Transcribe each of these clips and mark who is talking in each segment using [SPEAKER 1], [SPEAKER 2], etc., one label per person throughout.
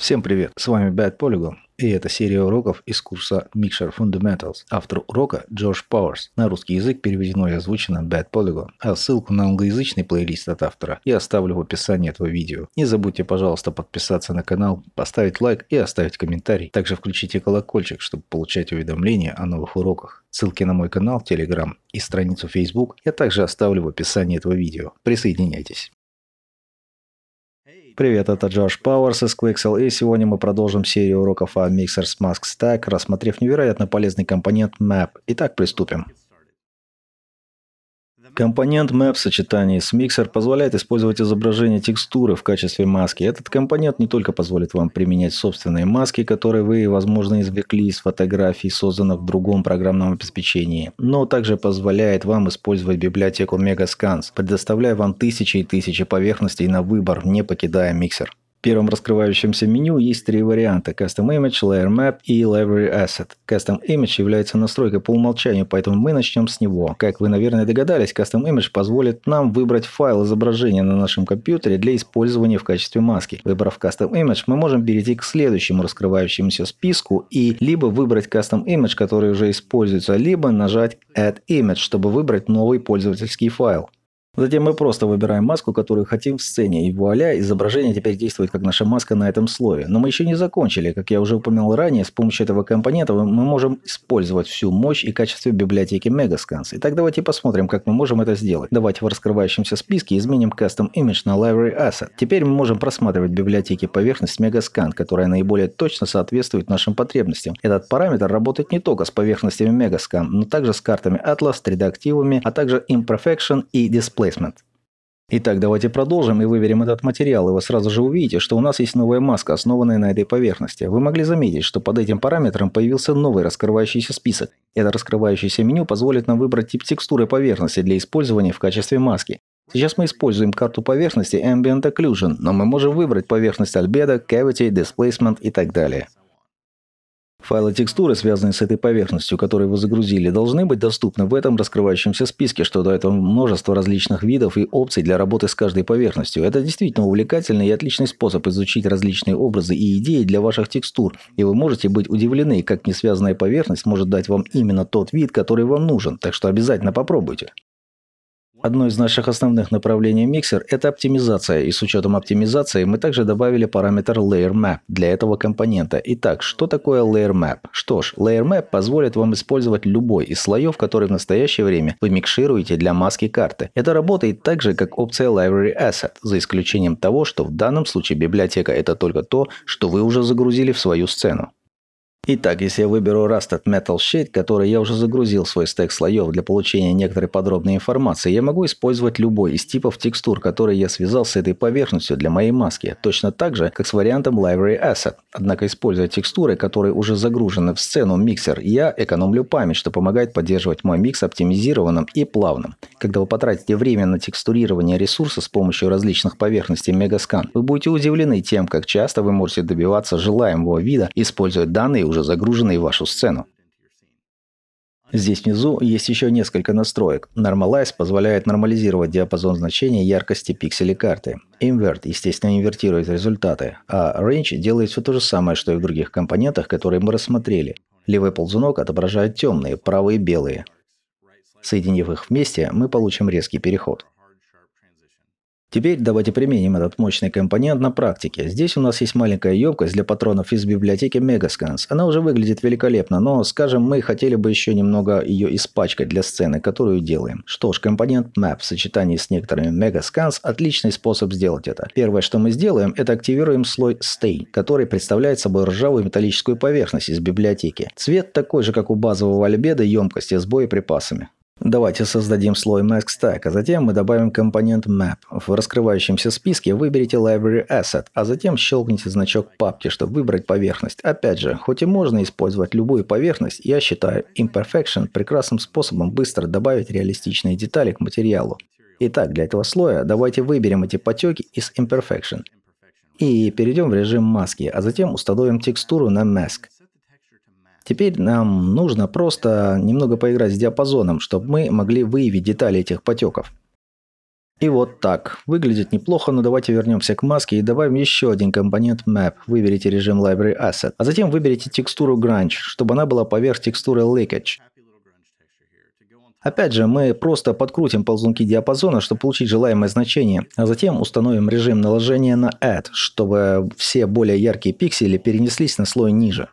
[SPEAKER 1] Всем привет, с вами Bad Polygon, и это серия уроков из курса Mixer Fundamentals. Автор урока Джордж Пауэрс. На русский язык переведено и озвучено Bad Polygon, а ссылку на англоязычный плейлист от автора я оставлю в описании этого видео. Не забудьте, пожалуйста, подписаться на канал, поставить лайк и оставить комментарий. Также включите колокольчик, чтобы получать уведомления о новых уроках. Ссылки на мой канал, Telegram и страницу Facebook я также оставлю в описании этого видео. Присоединяйтесь. Привет, это Джош Пауэрс из Quixel, и сегодня мы продолжим серию уроков о Mixers Mask Stack, рассмотрев невероятно полезный компонент Map. Итак, приступим. Компонент Map в сочетании с Mixer позволяет использовать изображение текстуры в качестве маски. Этот компонент не только позволит вам применять собственные маски, которые вы, возможно, извлекли из фотографий, созданных в другом программном обеспечении, но также позволяет вам использовать библиотеку Megascans, предоставляя вам тысячи и тысячи поверхностей на выбор, не покидая Mixer первом раскрывающемся меню есть три варианта – Custom Image, Layer Map и Library Asset. Custom Image является настройкой по умолчанию, поэтому мы начнем с него. Как вы, наверное, догадались, Custom Image позволит нам выбрать файл изображения на нашем компьютере для использования в качестве маски. Выбрав Custom Image, мы можем перейти к следующему раскрывающемуся списку и либо выбрать Custom Image, который уже используется, либо нажать Add Image, чтобы выбрать новый пользовательский файл. Затем мы просто выбираем маску, которую хотим в сцене, и вуаля, изображение теперь действует как наша маска на этом слое. Но мы еще не закончили. Как я уже упоминал ранее, с помощью этого компонента мы можем использовать всю мощь и качество библиотеки Megascans. Итак, давайте посмотрим, как мы можем это сделать. Давайте в раскрывающемся списке изменим Custom Image на Library Asset. Теперь мы можем просматривать библиотеки поверхность Megascan, которая наиболее точно соответствует нашим потребностям. Этот параметр работает не только с поверхностями Megascan, но также с картами Atlas, 3D-активами, а также Imperfection и Display Placement. Итак, давайте продолжим и выверим этот материал, и вы сразу же увидите, что у нас есть новая маска, основанная на этой поверхности. Вы могли заметить, что под этим параметром появился новый раскрывающийся список. Это раскрывающееся меню позволит нам выбрать тип текстуры поверхности для использования в качестве маски. Сейчас мы используем карту поверхности Ambient Occlusion, но мы можем выбрать поверхность Albedo, Cavity, Displacement и так далее. Файлы текстуры, связанные с этой поверхностью, которые вы загрузили, должны быть доступны в этом раскрывающемся списке, что дает вам множество различных видов и опций для работы с каждой поверхностью. Это действительно увлекательный и отличный способ изучить различные образы и идеи для ваших текстур, и вы можете быть удивлены, как несвязанная поверхность может дать вам именно тот вид, который вам нужен, так что обязательно попробуйте. Одно из наших основных направлений миксер – это оптимизация, и с учетом оптимизации мы также добавили параметр Layer Map для этого компонента. Итак, что такое Layer Map? Что ж, Layer Map позволит вам использовать любой из слоев, который в настоящее время вы микшируете для маски карты. Это работает так же, как опция Library Asset, за исключением того, что в данном случае библиотека – это только то, что вы уже загрузили в свою сцену. Итак, если я выберу Rusted Metal sheet, который я уже загрузил в свой стек слоев для получения некоторой подробной информации, я могу использовать любой из типов текстур, которые я связал с этой поверхностью для моей маски, точно так же, как с вариантом Library Asset. Однако, используя текстуры, которые уже загружены в сцену миксер, я экономлю память, что помогает поддерживать мой микс оптимизированным и плавным. Когда вы потратите время на текстурирование ресурса с помощью различных поверхностей Megascan, вы будете удивлены тем, как часто вы можете добиваться желаемого вида, используя данные уже загруженный в вашу сцену. Здесь внизу есть еще несколько настроек. Normalize позволяет нормализировать диапазон значения яркости пикселей карты. Invert, естественно, инвертирует результаты, а Range делает все то же самое, что и в других компонентах, которые мы рассмотрели. Левый ползунок отображает темные, правые – белые. Соединив их вместе, мы получим резкий переход. Теперь давайте применим этот мощный компонент на практике. Здесь у нас есть маленькая емкость для патронов из библиотеки Megascans. Она уже выглядит великолепно, но, скажем, мы хотели бы еще немного ее испачкать для сцены, которую делаем. Что ж, компонент Map в сочетании с некоторыми Megascans – отличный способ сделать это. Первое, что мы сделаем, это активируем слой Stain, который представляет собой ржавую металлическую поверхность из библиотеки. Цвет такой же, как у базового альбеда емкости с боеприпасами. Давайте создадим слой MaxStack, а затем мы добавим компонент Map. В раскрывающемся списке выберите Library Asset, а затем щелкните значок папки, чтобы выбрать поверхность. Опять же, хоть и можно использовать любую поверхность, я считаю Imperfection прекрасным способом быстро добавить реалистичные детали к материалу. Итак, для этого слоя давайте выберем эти потеки из Imperfection. И перейдем в режим маски, а затем установим текстуру на Mask. Теперь нам нужно просто немного поиграть с диапазоном, чтобы мы могли выявить детали этих потеков. И вот так. Выглядит неплохо, но давайте вернемся к маске и добавим еще один компонент Map. Выберите режим Library Asset, а затем выберите текстуру Grunge, чтобы она была поверх текстуры Leakage. Опять же, мы просто подкрутим ползунки диапазона, чтобы получить желаемое значение, а затем установим режим наложения на Add, чтобы все более яркие пиксели перенеслись на слой ниже.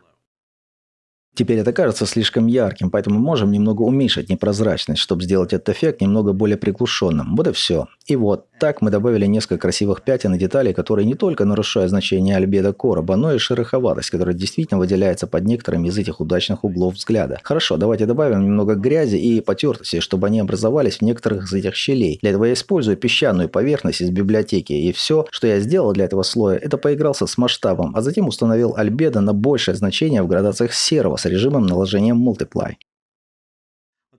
[SPEAKER 1] Теперь это кажется слишком ярким, поэтому можем немного уменьшить непрозрачность, чтобы сделать этот эффект немного более приглушенным. Вот и все. И вот так мы добавили несколько красивых пятен и деталей, которые не только нарушают значение альбедо короба, но и шероховатость, которая действительно выделяется под некоторыми из этих удачных углов взгляда. Хорошо, давайте добавим немного грязи и потертости, чтобы они образовались в некоторых из этих щелей. Для этого я использую песчаную поверхность из библиотеки, и все, что я сделал для этого слоя, это поигрался с масштабом, а затем установил альбедо на большее значение в градациях серого с режимом наложения Multiply.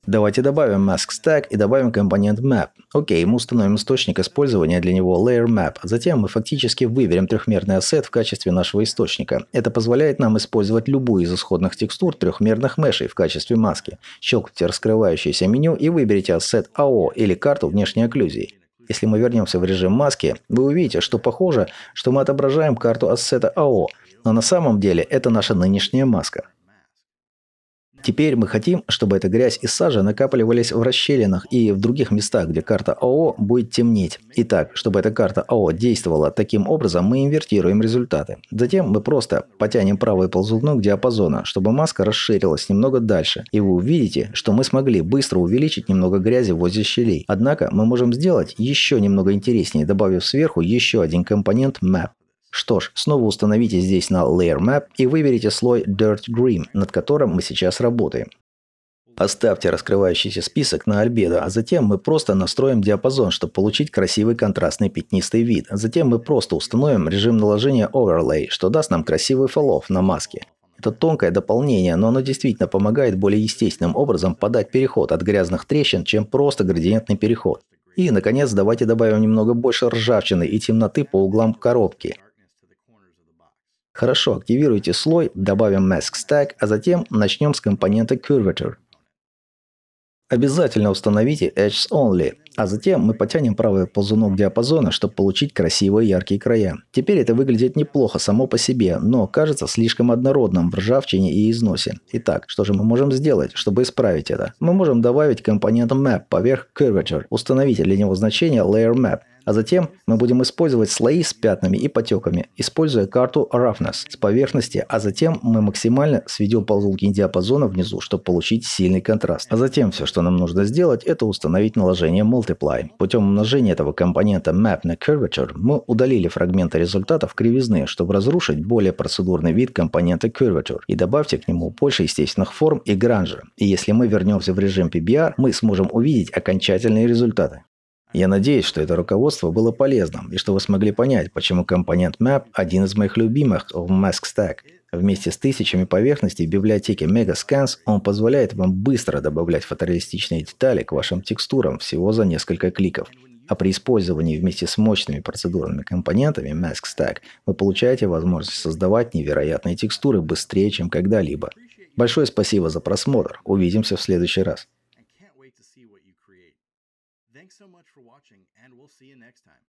[SPEAKER 1] Давайте добавим Mask Stack и добавим компонент Map. Окей, мы установим источник использования для него Layer Map. А затем мы фактически выберем трехмерный ассет в качестве нашего источника. Это позволяет нам использовать любую из исходных текстур трехмерных мешей в качестве маски. Щелкните раскрывающееся меню и выберите ассет AO или карту внешней окклюзии. Если мы вернемся в режим маски, вы увидите, что похоже, что мы отображаем карту ассета AO, но на самом деле это наша нынешняя маска. Теперь мы хотим, чтобы эта грязь и сажа накапливались в расщелинах и в других местах, где карта АО будет темнеть. Итак, чтобы эта карта АО действовала таким образом, мы инвертируем результаты. Затем мы просто потянем правую ползунок диапазона, чтобы маска расширилась немного дальше. И вы увидите, что мы смогли быстро увеличить немного грязи возле щелей. Однако мы можем сделать еще немного интереснее, добавив сверху еще один компонент Map. Что ж, снова установите здесь на Layer Map и выберите слой Dirt Green, над которым мы сейчас работаем. Оставьте раскрывающийся список на альбедо, а затем мы просто настроим диапазон, чтобы получить красивый контрастный пятнистый вид. Затем мы просто установим режим наложения Overlay, что даст нам красивый фоллов на маске. Это тонкое дополнение, но оно действительно помогает более естественным образом подать переход от грязных трещин, чем просто градиентный переход. И, наконец, давайте добавим немного больше ржавчины и темноты по углам коробки – Хорошо, активируйте слой, добавим Mask Stack, а затем начнем с компонента Curvature. Обязательно установите Edges Only, а затем мы потянем правый ползунок диапазона, чтобы получить красивые яркие края. Теперь это выглядит неплохо само по себе, но кажется слишком однородным в ржавчине и износе. Итак, что же мы можем сделать, чтобы исправить это? Мы можем добавить компонент Map поверх Curvature, установить для него значение Layer Map. А затем мы будем использовать слои с пятнами и потеками, используя карту Roughness с поверхности, а затем мы максимально сведем ползунки диапазона внизу, чтобы получить сильный контраст. А затем все, что нам нужно сделать, это установить наложение Multiply. Путем умножения этого компонента Map на Curvature мы удалили фрагменты результатов кривизны, чтобы разрушить более процедурный вид компонента Curvature и добавьте к нему больше естественных форм и гранжа. И если мы вернемся в режим PBR, мы сможем увидеть окончательные результаты. Я надеюсь, что это руководство было полезным и что вы смогли понять, почему компонент Map – один из моих любимых в Mask Stack. Вместе с тысячами поверхностей в библиотеке MegaScans он позволяет вам быстро добавлять фотореалистичные детали к вашим текстурам всего за несколько кликов. А при использовании вместе с мощными процедурными компонентами Mask Stack вы получаете возможность создавать невероятные текстуры быстрее, чем когда-либо. Большое спасибо за просмотр. Увидимся в следующий раз. Thanks so much for watching, and we'll see you next time.